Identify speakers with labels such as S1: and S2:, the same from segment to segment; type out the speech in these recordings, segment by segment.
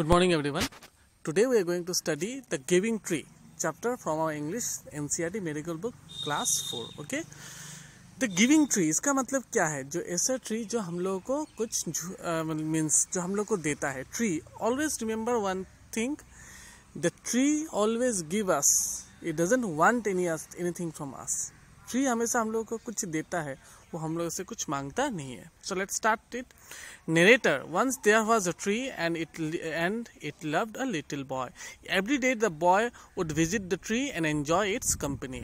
S1: Good morning everyone. Today we are going to study the giving tree chapter from our English NCERT medical book class 4 okay the giving tree इसका मतलब क्या है जो ऐसा tree जो हम लोगों को कुछ मीन्स uh, जो हम लोग को देता है tree always remember one thing the tree always give us it doesn't want any anything from us ही हमेशा हम लोग को कुछ देता है वो हम लोग से कुछ मांगता नहीं है so let start it narrator once there was a tree and it and it loved a little boy every day the boy would visit the tree and enjoy its company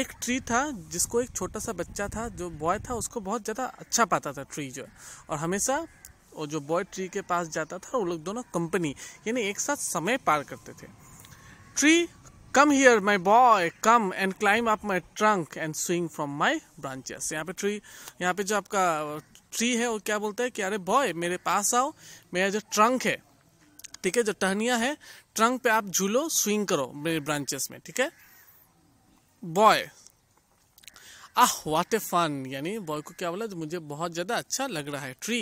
S1: एक ट्री था जिसको एक छोटा सा बच्चा था जो बॉय था उसको बहुत ज़्यादा अच्छा पाता था ट्री जो और हमेशा और जो बॉय ट्री के पास जाता था वो लोग दोनों कंपनी यानी एक साथ समय पार करते थे tree come here my boy come and climb up my trunk and swing from my branches यहाँ पे ट्री यहाँ पे जो आपका ट्री है वो क्या बोलता है कि अरे बॉय मेरे पास आओ मेरा जो ट्रंक है ठीक है जो टहनिया है ट्रंक पे आप झूलो स्विंग करो मेरे ब्रांचेस में ठीक है boy ah what a fun यानी बॉय को क्या बोला मुझे बहुत ज़्यादा अच्छा लग रहा है tree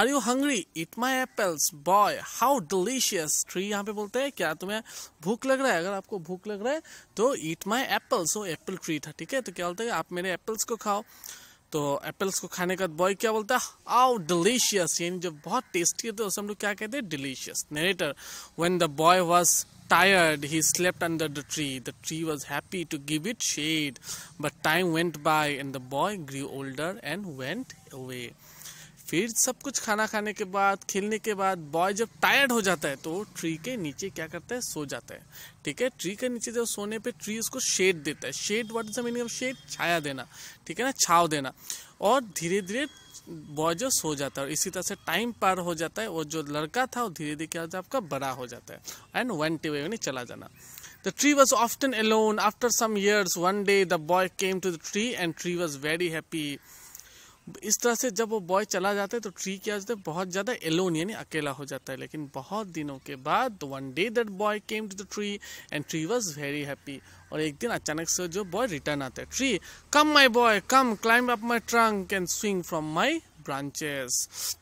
S1: are you hungry eat my apples boy how delicious tree यहाँ पे बोलते हैं क्या तुम्हें भूख लग रहा है अगर आपको भूख लग रहा है तो ईट माई एप्पल्स हो एप्पल ट्री था ठीक है तो क्या बोलते हैं आप मेरे एप्पल्स को खाओ तो एप्पल्स को खाने का बॉय क्या बोलता है आउ डिलीशियस यानी जब बहुत टेस्टी है तो उसे हम लोग क्या कहते हैं delicious narrator when the boy was tired he slept under the tree the tree was happy to give it shade but time went by and the boy grew older and went away फिर सब कुछ खाना खाने के बाद खेलने के बाद बॉय जब टायर्ड हो जाता है तो ट्री के नीचे क्या करता है सो जाता है ठीक है ट्री के नीचे जब सोने पे ट्री उसको शेड देता है shade what is the meaning of shade छाया देना ठीक है ना छाव देना और धीरे धीरे बॉय जो सो जाता है और इसी तरह से टाइम पार हो जाता है और जो लड़का था वो धीरे धीरे क्या होता है आपका बड़ा हो जाता है एंड वन टे वे यानी चला जाना The tree was often alone. After some years, one day the boy came to the tree and tree was very happy. इस तरह से जब वो बॉय चला जाता है तो ट्री क्या होता है तो बहुत ज़्यादा एलोन यानी अकेला हो जाता है लेकिन बहुत दिनों के बाद one day that boy came to the tree and tree was very happy और एक दिन अचानक से जो बॉय रिटर्न आता है tree come my boy come climb up my trunk and swing from my branches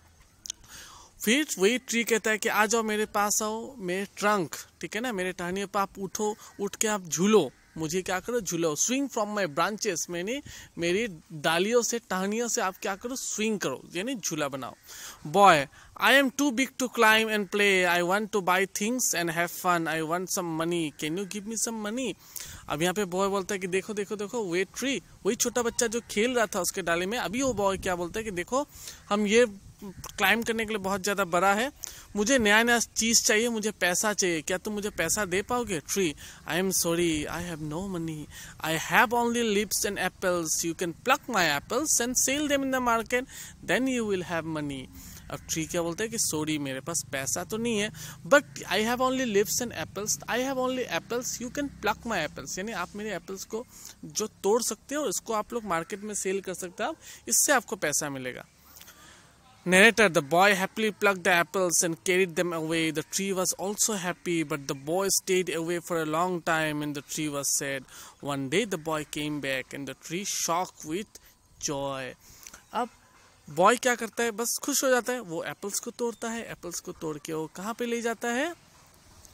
S1: फिर वही ट्री कहता है कि आ जाओ मेरे पास आओ मेरे ट्रंक ठीक है ना मेरे टहनी पर आप उठो उठ के आप झूलो मुझे क्या करो झूलो स्विंग फ्रॉम माय ब्रांचेस मैंने मेरी डालियों से टहनियों से आप क्या करो स्विंग करो यानी झूला बनाओ boy I am too big to climb and play I want to buy things and have fun I want some money can you give me some money अब यहाँ पे बॉय बोलता है कि देखो देखो देखो वे ट्री वही छोटा बच्चा जो खेल रहा था उसके डाले में अभी वो बॉय क्या बोलता है कि देखो हम ये क्लाइम करने के लिए बहुत ज़्यादा बड़ा है मुझे नया नया चीज़ चाहिए मुझे पैसा चाहिए क्या तुम मुझे पैसा दे पाओगे tree I am sorry I have no money I have only leaves and apples you can pluck my apples and sell them in the market then you will have money अब ट्री क्या बोलते हैं कि sorry मेरे पास पैसा तो नहीं है but I have only leaves and apples I have only apples you can pluck my apples यानी आप मेरे एप्पल्स को जो तोड़ सकते हो इसको आप लोग मार्केट में सेल कर सकते हो इससे आपको पैसा मिलेगा Narrator The boy happily plucked the apples and carried them away. The tree was also happy, but the boy stayed away for a long time and the tree was sad. One day the boy came back and the tree shocked with joy. अब boy क्या करता है बस खुश हो जाता है वो एप्पल्स को तोड़ता है एप्पल्स को तोड़ के वो कहाँ पे ले जाता है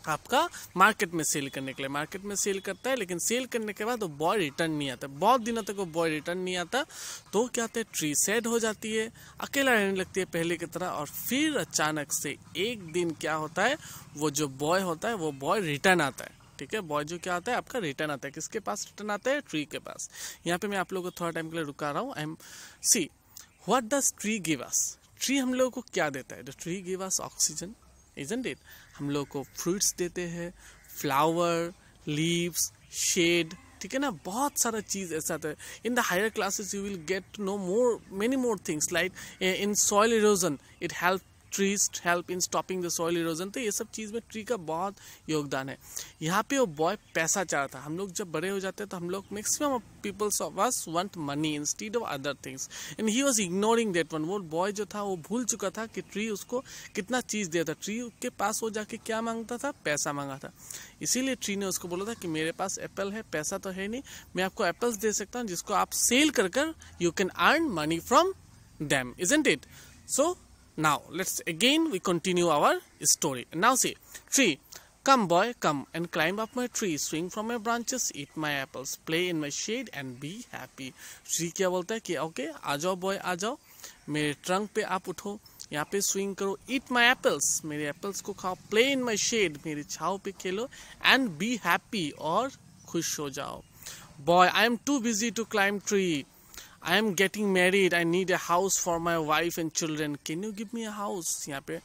S1: आपका मार्केट में सेल करने के लिए मार्केट में सेल करता है लेकिन सेल करने के बाद वो बॉय रिटर्न नहीं आता बहुत दिनों तक वो बॉय रिटर्न नहीं आता तो क्या होता है ट्री सेड हो जाती है अकेला रहने लगती है पहले की तरह और फिर अचानक से एक दिन क्या होता है वो जो बॉय होता है वो बॉय रिटर्न आता है ठीक है बॉय जो क्या आता है आपका रिटर्न आता है किसके पास रिटर्न आता है ट्री के पास यहाँ पे मैं आप लोगों को थोड़ा टाइम के लिए रुका रहा हूँ I am see what does tree give us tree हम लोगों को क्या देता है tree give us oxygen isn't it हम लोग को फ्रूट्स देते हैं फ्लावर लीव्स शेड ठीक है ना बहुत सारा चीज़ ऐसा था in the higher classes you will get to know more many more things like in soil erosion it help trees help in stopping the soil erosion तो ये सब चीज़ में ट्री का बहुत योगदान है यहाँ पे वो बॉय पैसा चाह रहा था हम लोग जब बड़े हो जाते हैं तो हम लोग maximum of peoples of us want money instead of other things and he was ignoring that one वो बॉय जो था वो भूल चुका था कि ट्री उसको कितना चीज़ देता ट्री के पास वो जाके क्या मांगता था पैसा मांगा था इसीलिए ट्री ने उसको बोला था कि मेरे पास एप्पल है पैसा तो है नहीं मैं आपको एप्पल्स दे सकता हूँ जिसको आप सेल कर कर you can earn money from them isn't it so Now let's again we continue our story. Now see, tree, come boy, come and climb up my tree, swing from my branches, eat my apples, play in my shade and be happy. Tree क्या बोलता है कि okay आ जाओ boy आ जाओ मेरे trunk पे आप उठो यहाँ पे swing करो eat my apples मेरे apples को खाओ play in my shade मेरे छाव पे खेलो and be happy और खुश हो जाओ boy i am too busy to climb tree I am getting married I need a house for my wife and children can you give me a house यहाँ पे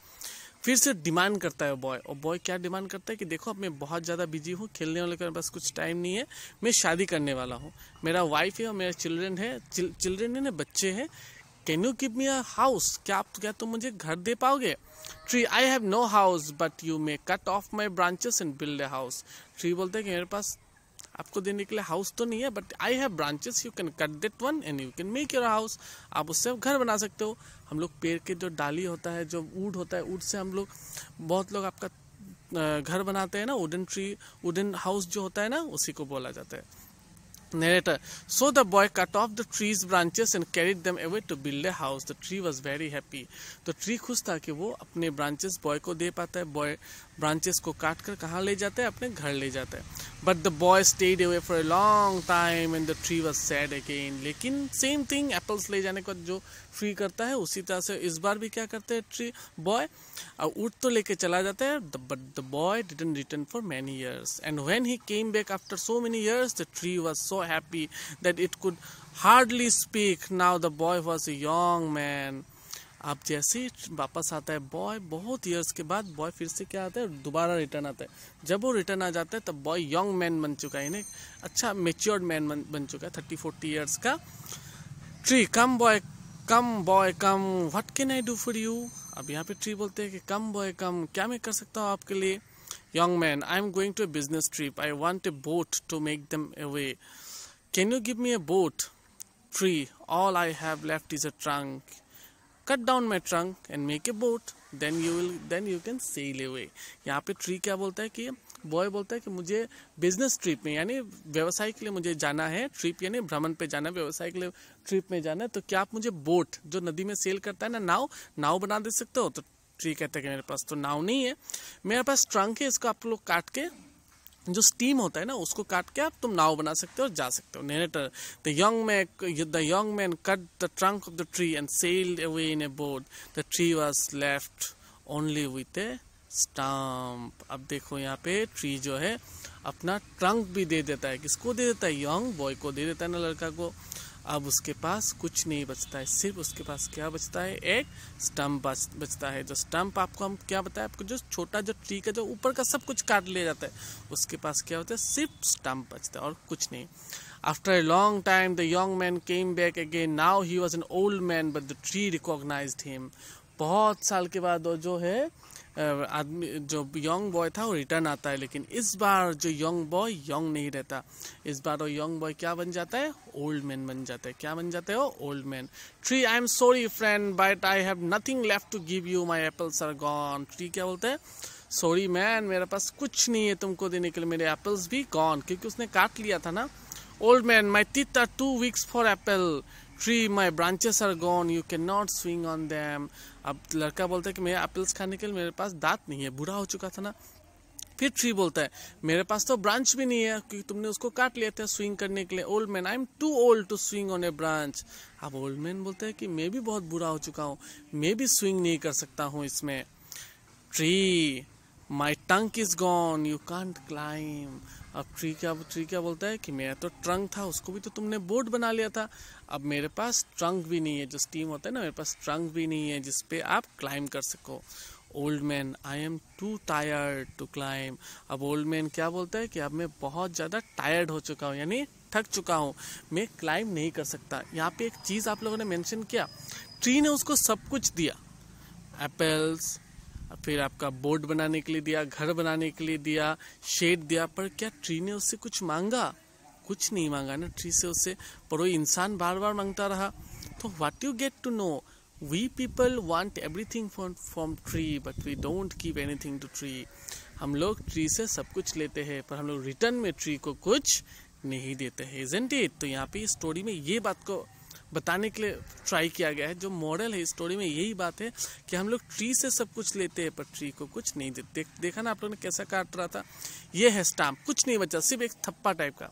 S1: फिर से डिमांड करता है बॉय और बॉय क्या डिमांड करता है कि देखो अब मैं बहुत ज़्यादा बिजी हूँ खेलने वाले के पास कुछ टाइम नहीं है मैं शादी करने वाला हूँ मेरा वाइफ है और मेरा चिल्ड्रेन है चिल्ड्रेन है ना बच्चे हैं can you give me a house क्या आप क्या तुम मुझे घर दे पाओगे tree I have no house but you may cut off my branches and build a house tree बोलते हैं कि मेरे पास आपको देने के लिए हाउस तो नहीं है but I have branches you can cut that one and you can make your house आप उससे घर बना सकते हो हम लोग पेड़ के जो डाली होता है जो ऊड होता है ऊड से हम लोग बहुत लोग आपका घर बनाते हैं ना वुडन ट्री वुडन हाउस जो होता है ना उसी को बोला जाता है narrator. So the boy cut off the tree's branches and carried them away to build a house. The tree was very happy. the tree खुश था कि वो अपने branches boy को दे पाता है boy branches को काट कर कहाँ ले जाता है अपने घर ले जाता है But the boy stayed away for a long time and the tree was sad again. लेकिन same thing apples ले जाने का जो free करता है उसी तरह से इस बार भी क्या करते हैं tree boy और उठ तो लेके चला जाता है but the boy didn't return for many years and when he came back after so many years the tree was so happy that it could hardly speak. Now the boy was a young man. अब जैसे ही वापस आता है boy बहुत years के बाद boy फिर से क्या आता है दोबारा रिटर्न आता है जब वो रिटर्न आ जाता है तब बॉय यंग मैन बन चुका है इन्हें अच्छा मेच्योर्ड मैन बन चुका है थर्टी फोर्टी ईयर्स का tree come boy come boy come what can I do for you अब यहाँ पे ट्री बोलते हैं कि कम बॉय कम क्या मैं कर सकता हूँ आपके लिए young man I am going to a business trip I want a boat to make them away Can you give me a boat? Tree, all I have left is a trunk. Cut down my trunk and make a boat. Then you will, then you can sail away. यहाँ पे tree क्या बोलता है कि boy बोलता है कि मुझे बिजनेस ट्रिप में यानी व्यवसाय के लिए मुझे जाना है ट्रिप यानी भ्रमण पे जाना है व्यवसाय के लिए ट्रिप में जाना है तो क्या आप मुझे बोट जो नदी में सेल करता है ना नाव नाव बना दे सकते हो तो ट्री कहते हैं कि मेरे पास तो नाव नहीं है मेरे पास ट्रंक है इसको आप लोग काट के जो स्टीम होता है ना उसको काट के आप तुम नाव बना सकते हो और जा सकते हो narrator the young man the young man cut the trunk of the tree and sailed away in a boat the tree was left only with a stump अब देखो यहाँ पे ट्री जो है अपना ट्रंक भी दे देता है किसको दे देता है यंग बॉय को दे देता है ना लड़का को अब उसके पास कुछ नहीं बचता है सिर्फ उसके पास क्या बचता है एक स्टम्प बच बचता है जो स्टम्प आपको हम क्या बताए आपको जो छोटा जो ट्री का जो ऊपर का सब कुछ काट लिया जाता है उसके पास क्या होता है सिर्फ स्टम्प बचता है और कुछ नहीं after a long time the young man came back again now he was an old man but the tree recognized him बहुत साल के बाद वो जो है आदमी जो यंग बॉय था वो रिटर्न आता है लेकिन इस बार जो यंग बॉय यंग नहीं रहता इस बार वो यंग बॉय क्या बन जाता है ओल्ड मैन बन जाता है क्या बन जाते हो old man tree I am sorry friend but I have nothing left to give you my apples are gone tree क्या बोलते हैं सॉरी मैन मेरे पास कुछ नहीं है तुमको देने के लिए मेरे एप्पल्स भी गॉन क्योंकि उसने काट लिया था ना old man my teeth are too weak for apple tree my branches are gone you can not swing on them अब लड़का बोलता है कि मेरे एप्पल्स खाने के लिए मेरे पास दांत नहीं है बुरा हो चुका था ना फिर ट्री बोलता है मेरे पास तो ब्रांच भी नहीं है क्योंकि तुमने उसको काट लिया था स्विंग करने के लिए old man I am too old to swing on a branch अब ओल्ड मैन बोलता है कि मैं भी बहुत बुरा हो चुका हूँ मैं भी स्विंग नहीं कर सकता हूँ इसमें tree my trunk is gone you can't climb अब ट्री क्या ट्री क्या बोलता है कि मेरा तो ट्रंक था उसको भी तो तुमने बोर्ड बना लिया था अब मेरे पास ट्रंक भी नहीं है जो स्टीम होता है ना मेरे पास ट्रंक भी नहीं है जिसपे आप क्लाइम कर सको old man I am too tired to climb अब ओल्ड मैन क्या बोलता है कि अब मैं बहुत ज़्यादा टायर्ड हो चुका हूँ यानी थक चुका हूँ मैं क्लाइम नहीं कर सकता यहाँ पे एक चीज़ आप लोगों ने मेंशन किया ट्री ने उसको सब कुछ दिया एप्पल्स फिर आपका बोर्ड बनाने के लिए दिया घर बनाने के लिए दिया शेड दिया पर क्या ट्री ने उससे कुछ मांगा कुछ नहीं मांगा ना ट्री से उससे पर वो इंसान बार बार मांगता रहा तो what you get to know we people want everything from from tree but we don't keep anything to tree हम लोग ट्री से सब कुछ लेते हैं पर हम लोग रिटर्न में ट्री को कुछ नहीं देते हैं इजेंट इट तो यहाँ पे स्टोरी में ये बात को बताने के लिए ट्राई किया गया है जो मॉडल है स्टोरी में यही बात है कि हम लोग ट्री से सब कुछ लेते हैं पर ट्री को कुछ नहीं देते देखा ना आप लोगों ने कैसा काट रहा था ये है स्टाम्प कुछ नहीं बचा सिर्फ एक थप्पा टाइप का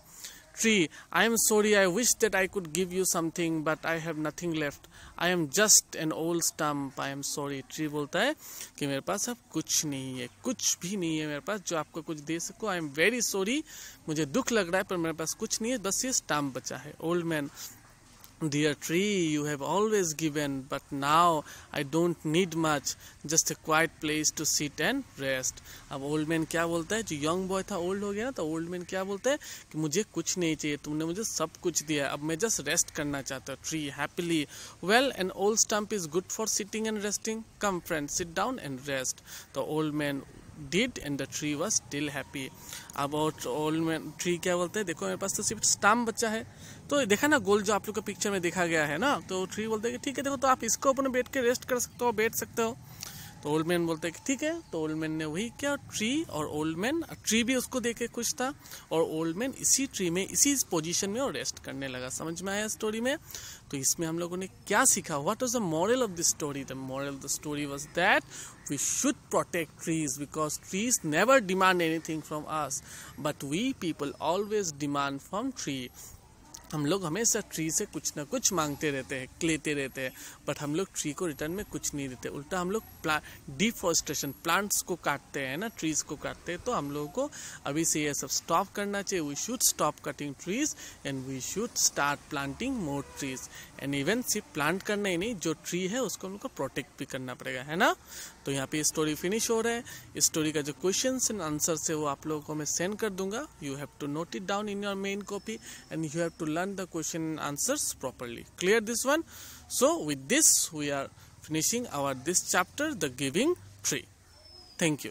S1: tree I am sorry I wish that I could give you something but I have nothing left I am just an old stump I am sorry tree बोलता है कि मेरे पास अब कुछ नहीं है कुछ भी नहीं है मेरे पास जो आपको कुछ दे सको आई एम वेरी सॉरी मुझे दुख लग रहा है पर मेरे पास कुछ नहीं है बस ये स्टम्प बचा है old man Dear tree, you have always given, but now I don't need much, just a quiet place to sit and rest. अब ओल्ड मैन क्या बोलता है जो यंग बॉय था ओल्ड हो गया ना तो ओल्ड मैन क्या बोलता है कि मुझे कुछ नहीं चाहिए तुमने मुझे सब कुछ दिया अब मैं जस्ट रेस्ट करना चाहता हूँ tree happily well an old stump is good for sitting and resting come friend sit down and rest तो old man did and the tree was still happy अब और ओल्ड मैन ट्री क्या बोलते हैं देखो मेरे पास तो सिर्फ स्टाम बच्चा है तो देखा ना गोल जो आप लोग का पिक्चर में देखा गया है ना तो ट्री बोलते हैं ठीक है देखो तो आप इसको अपने बैठ के रेस्ट कर सकते हो बैठ सकते हो तो ओल्ड मैन बोलते हैं कि ठीक है तो ओल्ड मैन ने वही किया ट्री और ओल्ड मैन ट्री भी उसको देख के खुश था और ओल्ड मैन इसी ट्री में इसी पोजीशन में और रेस्ट करने लगा समझ में आया स्टोरी में तो इसमें हम लोगों ने क्या सीखा what was the moral of the story the moral of the story was that we should protect trees because trees never demand anything from us but we people always demand from tree हम लोग हमेशा tree से कुछ ना कुछ मांगते रहते हैं लेते रहते हैं बट हम लोग ट्री को रिटर्न में कुछ नहीं देते उल्टा हम लोग प्ला डिफॉरेस्टेशन प्लांट्स को काटते हैं ना ट्रीज़ को काटते हैं तो हम लोगों को अभी से ये सब स्टॉप करना चाहिए we should stop cutting trees and we should start planting more trees and even सिर्फ प्लांट करना ही नहीं जो ट्री है उसको हम लोग को प्रोटेक्ट भी करना पड़ेगा है ना तो यहाँ पे स्टोरी फिनिश हो रहा है स्टोरी का जो क्वेश्चन एंड आंसर से वो आप लोगों को मैं सेंड कर दूंगा you have to note it down in your main copy and you have to learn the question answers properly clear this one so with this we are finishing our this chapter the giving tree thank you